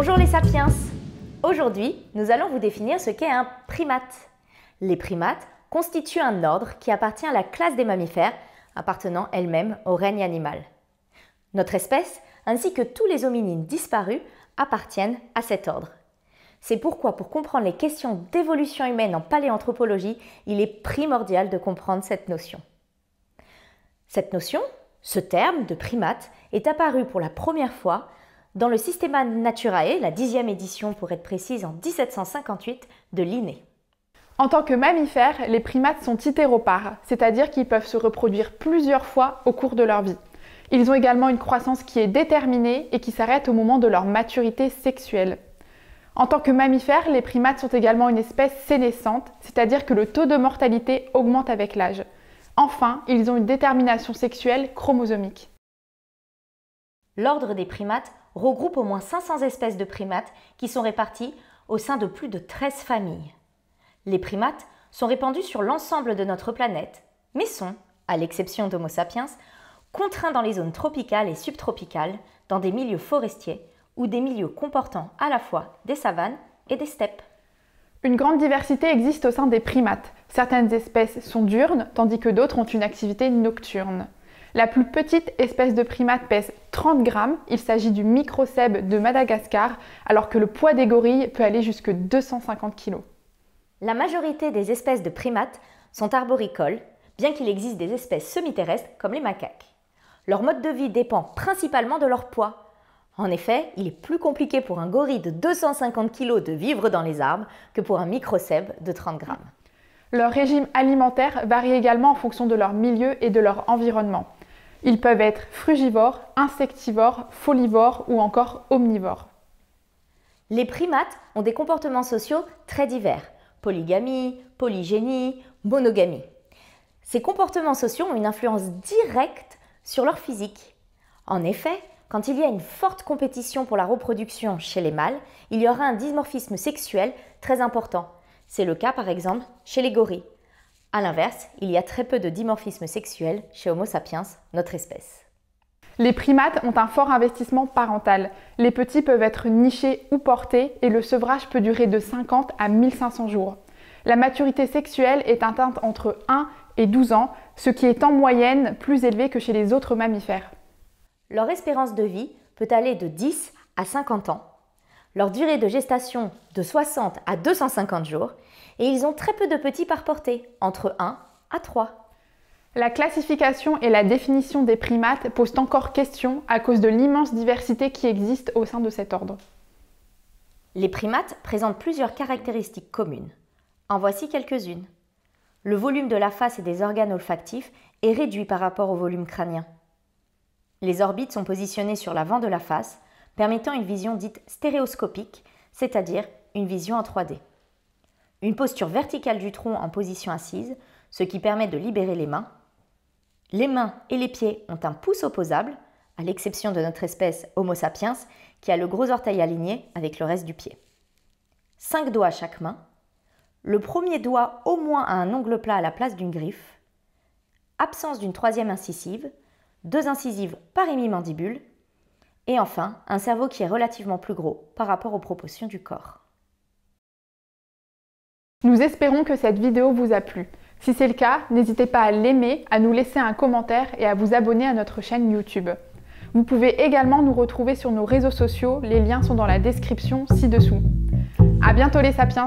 Bonjour les sapiens Aujourd'hui, nous allons vous définir ce qu'est un primate. Les primates constituent un ordre qui appartient à la classe des mammifères, appartenant elle-même au règne animal. Notre espèce, ainsi que tous les hominines disparus, appartiennent à cet ordre. C'est pourquoi, pour comprendre les questions d'évolution humaine en paléanthropologie, il est primordial de comprendre cette notion. Cette notion, ce terme de primate, est apparu pour la première fois dans le Systema Naturae, la dixième édition pour être précise en 1758 de Linné. En tant que mammifères, les primates sont hétéropares, c'est-à-dire qu'ils peuvent se reproduire plusieurs fois au cours de leur vie. Ils ont également une croissance qui est déterminée et qui s'arrête au moment de leur maturité sexuelle. En tant que mammifères, les primates sont également une espèce sénescente, c'est-à-dire que le taux de mortalité augmente avec l'âge. Enfin, ils ont une détermination sexuelle chromosomique. L'ordre des primates regroupe au moins 500 espèces de primates qui sont réparties au sein de plus de 13 familles. Les primates sont répandus sur l'ensemble de notre planète, mais sont, à l'exception d'Homo sapiens, contraints dans les zones tropicales et subtropicales, dans des milieux forestiers ou des milieux comportant à la fois des savanes et des steppes. Une grande diversité existe au sein des primates. Certaines espèces sont diurnes, tandis que d'autres ont une activité nocturne. La plus petite espèce de primate pèse 30 grammes, il s'agit du microcèbe de Madagascar, alors que le poids des gorilles peut aller jusqu'à 250 kg. La majorité des espèces de primates sont arboricoles, bien qu'il existe des espèces semi-terrestres comme les macaques. Leur mode de vie dépend principalement de leur poids. En effet, il est plus compliqué pour un gorille de 250 kg de vivre dans les arbres que pour un microcèbe de 30 grammes. Leur régime alimentaire varie également en fonction de leur milieu et de leur environnement. Ils peuvent être frugivores, insectivores, folivores ou encore omnivores. Les primates ont des comportements sociaux très divers polygamie, polygénie, monogamie. Ces comportements sociaux ont une influence directe sur leur physique. En effet, quand il y a une forte compétition pour la reproduction chez les mâles, il y aura un dimorphisme sexuel très important. C'est le cas par exemple chez les gorilles. A l'inverse, il y a très peu de dimorphisme sexuel chez Homo sapiens, notre espèce. Les primates ont un fort investissement parental. Les petits peuvent être nichés ou portés et le sevrage peut durer de 50 à 1500 jours. La maturité sexuelle est atteinte entre 1 et 12 ans, ce qui est en moyenne plus élevé que chez les autres mammifères. Leur espérance de vie peut aller de 10 à 50 ans, leur durée de gestation de 60 à 250 jours, et ils ont très peu de petits par portée, entre 1 à 3. La classification et la définition des primates posent encore question à cause de l'immense diversité qui existe au sein de cet ordre. Les primates présentent plusieurs caractéristiques communes. En voici quelques-unes. Le volume de la face et des organes olfactifs est réduit par rapport au volume crânien. Les orbites sont positionnées sur l'avant de la face, permettant une vision dite stéréoscopique, c'est-à-dire une vision en 3D. Une posture verticale du tronc en position assise, ce qui permet de libérer les mains. Les mains et les pieds ont un pouce opposable, à l'exception de notre espèce Homo sapiens, qui a le gros orteil aligné avec le reste du pied. Cinq doigts à chaque main. Le premier doigt au moins à un ongle plat à la place d'une griffe. Absence d'une troisième incisive. Deux incisives par hémimandibule et enfin, un cerveau qui est relativement plus gros par rapport aux proportions du corps. Nous espérons que cette vidéo vous a plu. Si c'est le cas, n'hésitez pas à l'aimer, à nous laisser un commentaire et à vous abonner à notre chaîne YouTube. Vous pouvez également nous retrouver sur nos réseaux sociaux, les liens sont dans la description ci-dessous. À bientôt les sapiens